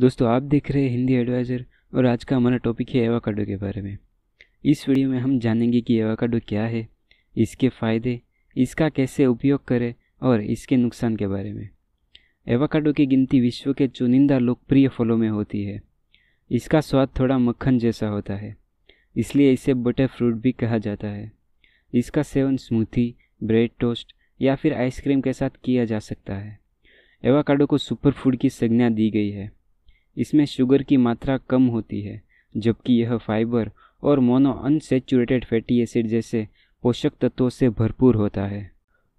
दोस्तों आप देख रहे हैं हिंदी एडवाइज़र और आज का हमारा टॉपिक है एवाकाडो के बारे में इस वीडियो में हम जानेंगे कि एवाकाडो क्या है इसके फ़ायदे इसका कैसे उपयोग करें और इसके नुकसान के बारे में एवाकाडो की गिनती विश्व के चुनिंदा लोकप्रिय फलों में होती है इसका स्वाद थोड़ा मक्खन जैसा होता है इसलिए इसे बटर फ्रूट भी कहा जाता है इसका सेवन स्मूथी ब्रेड टोस्ट या फिर आइसक्रीम के साथ किया जा सकता है एवाकाडो को सुपर फूड की संज्ञा दी गई है इसमें शुगर की मात्रा कम होती है जबकि यह फाइबर और मोनो अनसेचुरेटेड फैटी एसिड जैसे पोषक तत्वों से भरपूर होता है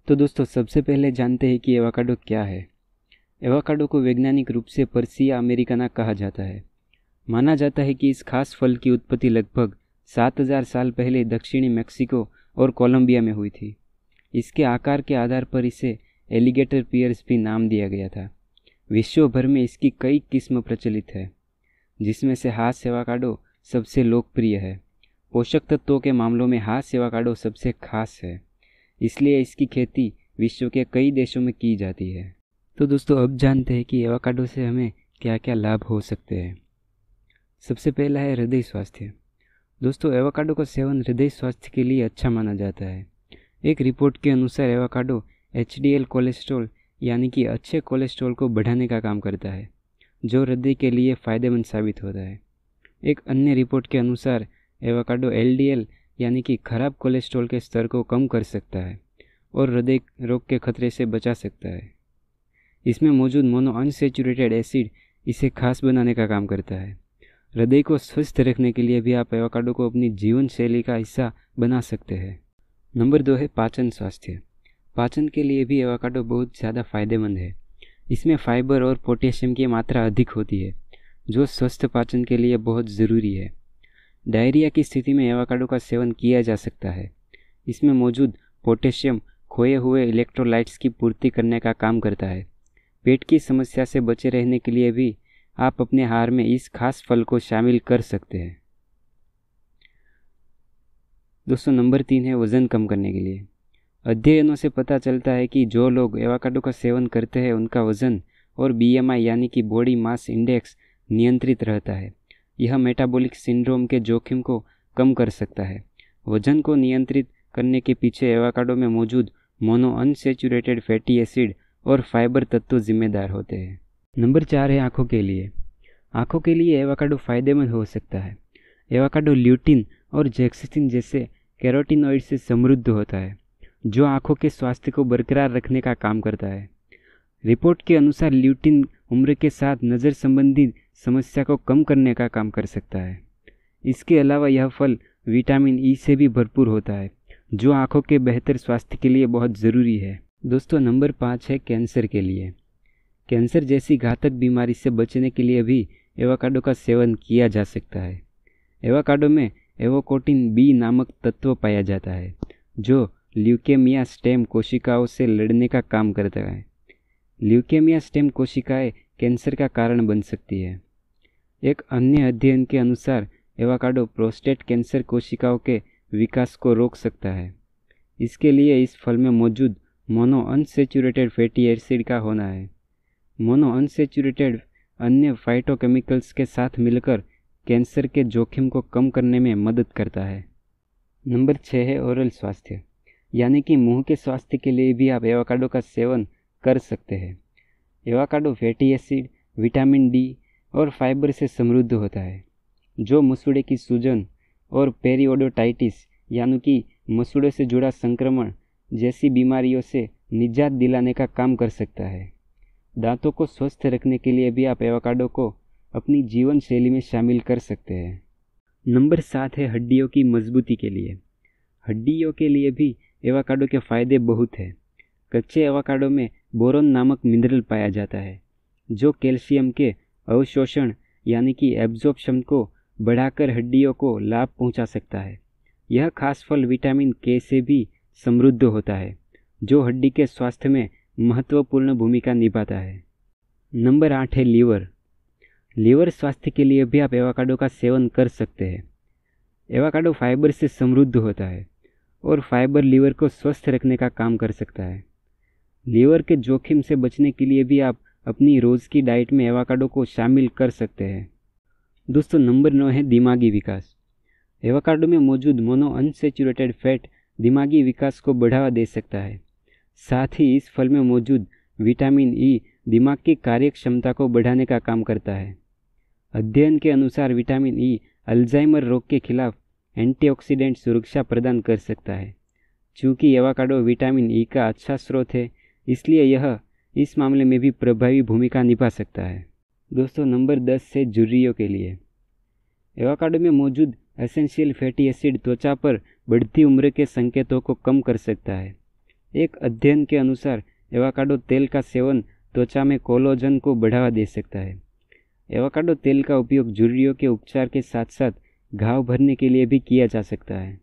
तो दोस्तों सबसे पहले जानते हैं कि एवाकाडो क्या है एवाकाडो को वैज्ञानिक रूप से पर्सिया अमेरिकाना कहा जाता है माना जाता है कि इस खास फल की उत्पत्ति लगभग 7000 साल पहले दक्षिणी मेक्सिको और कोलंबिया में हुई थी इसके आकार के आधार पर इसे एलिगेटर पियर्स भी नाम दिया गया था विश्व भर में इसकी कई किस्म प्रचलित है जिसमें से हाथ सेवाकाडो सबसे लोकप्रिय है पोषक तत्वों के मामलों में हाथ सेवाकाडो सबसे खास है इसलिए इसकी खेती विश्व के कई देशों में की जाती है तो दोस्तों अब जानते हैं कि एवाकाडो से हमें क्या क्या लाभ हो सकते हैं सबसे पहला है हृदय स्वास्थ्य दोस्तों एवाकाडो का सेवन हृदय स्वास्थ्य के लिए अच्छा माना जाता है एक रिपोर्ट के अनुसार एवाकाडो एच कोलेस्ट्रॉल यानी कि अच्छे कोलेस्ट्रॉल को बढ़ाने का काम करता है जो हृदय के लिए फ़ायदेमंद साबित होता है एक अन्य रिपोर्ट के अनुसार एवाकाडो एलडीएल यानी कि खराब कोलेस्ट्रॉल के स्तर को कम कर सकता है और हृदय रोग के खतरे से बचा सकता है इसमें मौजूद मोनो अनसेचुरेटेड एसिड इसे खास बनाने का काम करता है हृदय को स्वस्थ रखने के लिए भी आप एवाकाडो को अपनी जीवन शैली का हिस्सा बना सकते हैं नंबर दो है पाचन स्वास्थ्य पाचन के लिए भी एवोकाडो बहुत ज़्यादा फायदेमंद है इसमें फाइबर और पोटेशियम की मात्रा अधिक होती है जो स्वस्थ पाचन के लिए बहुत ज़रूरी है डायरिया की स्थिति में एवोकाडो का सेवन किया जा सकता है इसमें मौजूद पोटेशियम खोए हुए इलेक्ट्रोलाइट्स की पूर्ति करने का काम करता है पेट की समस्या से बचे रहने के लिए भी आप अपने हार में इस खास फल को शामिल कर सकते हैं दोस्तों नंबर तीन है वज़न कम करने के लिए अध्ययनों से पता चलता है कि जो लोग एवाकाडो का सेवन करते हैं उनका वज़न और बीएमआई यानी कि बॉडी मास इंडेक्स नियंत्रित रहता है यह मेटाबॉलिक सिंड्रोम के जोखिम को कम कर सकता है वजन को नियंत्रित करने के पीछे एवाकाडो में मौजूद मोनो अनसेचुरेटेड फैटी एसिड और फाइबर तत्व जिम्मेदार होते हैं नंबर चार है आँखों के लिए आँखों के लिए एवाकाडो फायदेमंद हो सकता है एवाकाडो ल्यूटिन और जैक्सिन जैसे कैरोटिनॉइड से समृद्ध होता है जो आंखों के स्वास्थ्य को बरकरार रखने का काम करता है रिपोर्ट के अनुसार ल्यूटिन उम्र के साथ नज़र संबंधी समस्या को कम करने का काम कर सकता है इसके अलावा यह फल विटामिन ई e से भी भरपूर होता है जो आंखों के बेहतर स्वास्थ्य के लिए बहुत ज़रूरी है दोस्तों नंबर पाँच है कैंसर के लिए कैंसर जैसी घातक बीमारी से बचने के लिए भी एवाकाडो का सेवन किया जा सकता है एवाकाडो में एवोकोटिन बी नामक तत्व पाया जाता है जो ल्यूकेमिया स्टेम कोशिकाओं से लड़ने का काम करता है ल्यूकेमिया स्टेम कोशिकाएं कैंसर का कारण बन सकती है एक अन्य अध्ययन के अनुसार एवाकाडो प्रोस्टेट कैंसर कोशिकाओं के विकास को रोक सकता है इसके लिए इस फल में मौजूद मोनो अनसेचुरेटेड फैटी एसिड का होना है मोनो अनसेचुरेटेड अन्य फाइटोकेमिकल्स के साथ मिलकर कैंसर के जोखिम को कम करने में मदद करता है नंबर छः है ओरल स्वास्थ्य यानी कि मुंह के स्वास्थ्य के लिए भी आप एवाकाडो का सेवन कर सकते हैं avocado fatty acid vitamin D और फाइबर से समृद्ध होता है जो मसूड़े की सूजन और पेरिओडोटाइटिस यानी कि मसूड़े से जुड़ा संक्रमण जैसी बीमारियों से निजात दिलाने का काम कर सकता है दांतों को स्वस्थ रखने के लिए भी आप एवाकाडो को अपनी जीवन शैली में शामिल कर सकते हैं नंबर सात है हड्डियों की मजबूती के लिए हड्डियों के लिए भी एवाकाडो के फायदे बहुत हैं कच्चे एवाकाडो में बोरोन नामक मिनरल पाया जाता है जो कैल्शियम के अवशोषण यानी कि एब्जॉर्प्शन को बढ़ाकर हड्डियों को लाभ पहुंचा सकता है यह खास फल विटामिन के से भी समृद्ध होता है जो हड्डी के स्वास्थ्य में महत्वपूर्ण भूमिका निभाता है नंबर आठ है लीवर लीवर स्वास्थ्य के लिए भी आप एवाकाडो का सेवन कर सकते हैं एवाकाडो फाइबर से समृद्ध होता है और फाइबर लीवर को स्वस्थ रखने का काम कर सकता है लीवर के जोखिम से बचने के लिए भी आप अपनी रोज़ की डाइट में एवाकाडो को शामिल कर सकते हैं दोस्तों नंबर नौ है दिमागी विकास एवाकाडो में मौजूद मोनो अनसेचुरेटेड फैट दिमागी विकास को बढ़ावा दे सकता है साथ ही इस फल में मौजूद विटामिन ई e, दिमाग की कार्यक्षमता को बढ़ाने का काम करता है अध्ययन के अनुसार विटामिन ई e, अल्जाइमर रोग के खिलाफ एंटीऑक्सीडेंट सुरक्षा प्रदान कर सकता है चूँकि एवाकाडो विटामिन ई e का अच्छा स्रोत है इसलिए यह इस मामले में भी प्रभावी भूमिका निभा सकता है दोस्तों नंबर दस से जुर्रियों के लिए एवाकाडो में मौजूद एसेंशियल फैटी एसिड त्वचा पर बढ़ती उम्र के संकेतों को कम कर सकता है एक अध्ययन के अनुसार एवाकाडो तेल का सेवन त्वचा में कोलोजन को बढ़ावा दे सकता है एवाकाडो तेल का उपयोग जुर्रियों के उपचार के साथ साथ घाव भरने के लिए भी किया जा सकता है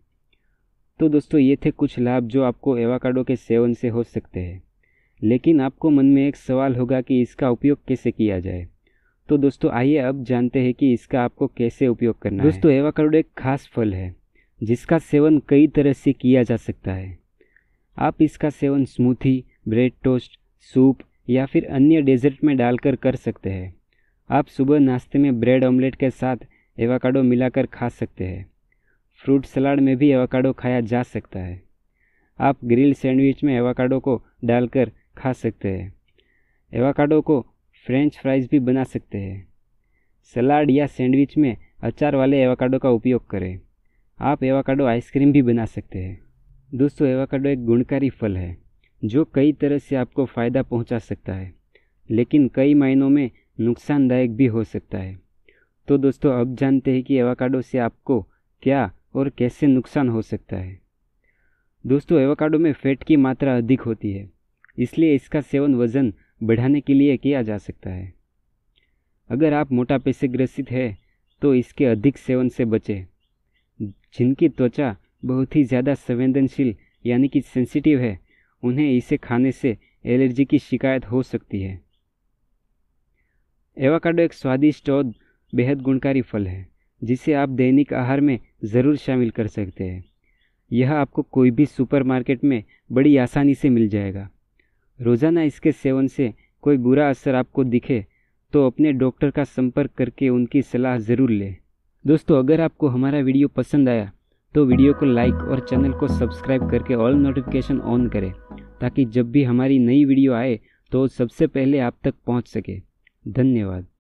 तो दोस्तों ये थे कुछ लाभ जो आपको एवाकाडो के सेवन से हो सकते हैं लेकिन आपको मन में एक सवाल होगा कि इसका उपयोग कैसे किया जाए तो दोस्तों आइए अब जानते हैं कि इसका आपको कैसे उपयोग करना दोस्तों एवाकाडो एक खास फल है जिसका सेवन कई तरह से किया जा सकता है आप इसका सेवन स्मूथी ब्रेड टोस्ट सूप या फिर अन्य डेजर्ट में डालकर कर सकते हैं आप सुबह नाश्ते में ब्रेड ऑमलेट के साथ एवाकाडो मिलाकर खा सकते हैं फ्रूट सलाद में भी एवाकाडो खाया जा सकता है आप ग्रिल सैंडविच में एवाकाडो को डालकर खा सकते हैं एवाकाडो को फ्रेंच फ्राइज भी बना सकते हैं सलाड या सैंडविच में अचार वाले एवाकाडो का उपयोग करें आप एवाकाडो आइसक्रीम भी बना सकते हैं दोस्तों एवाकाडो एक गुणकारी फल है जो कई तरह से आपको फ़ायदा पहुंचा सकता है लेकिन कई मायनों में नुकसानदायक भी हो सकता है तो दोस्तों अब जानते हैं कि एवाकाडो से आपको क्या और कैसे नुकसान हो सकता है दोस्तों एवाकाडो में फैट की मात्रा अधिक होती है इसलिए इसका सेवन वज़न बढ़ाने के लिए किया जा सकता है अगर आप मोटापे से ग्रसित हैं तो इसके अधिक सेवन से बचें जिनकी त्वचा बहुत ही ज़्यादा संवेदनशील यानी कि सेंसिटिव है उन्हें इसे खाने से एलर्जी की शिकायत हो सकती है एवाकाडो एक स्वादिष्ट और बेहद गुणकारी फल है जिसे आप दैनिक आहार में ज़रूर शामिल कर सकते हैं यह आपको कोई भी सुपरमार्केट में बड़ी आसानी से मिल जाएगा रोज़ाना इसके सेवन से कोई बुरा असर आपको दिखे तो अपने डॉक्टर का संपर्क करके उनकी सलाह ज़रूर लें दोस्तों अगर आपको हमारा वीडियो पसंद आया तो वीडियो को लाइक और चैनल को सब्सक्राइब करके ऑल नोटिफिकेशन ऑन करें ताकि जब भी हमारी नई वीडियो आए तो सबसे पहले आप तक पहुंच सके धन्यवाद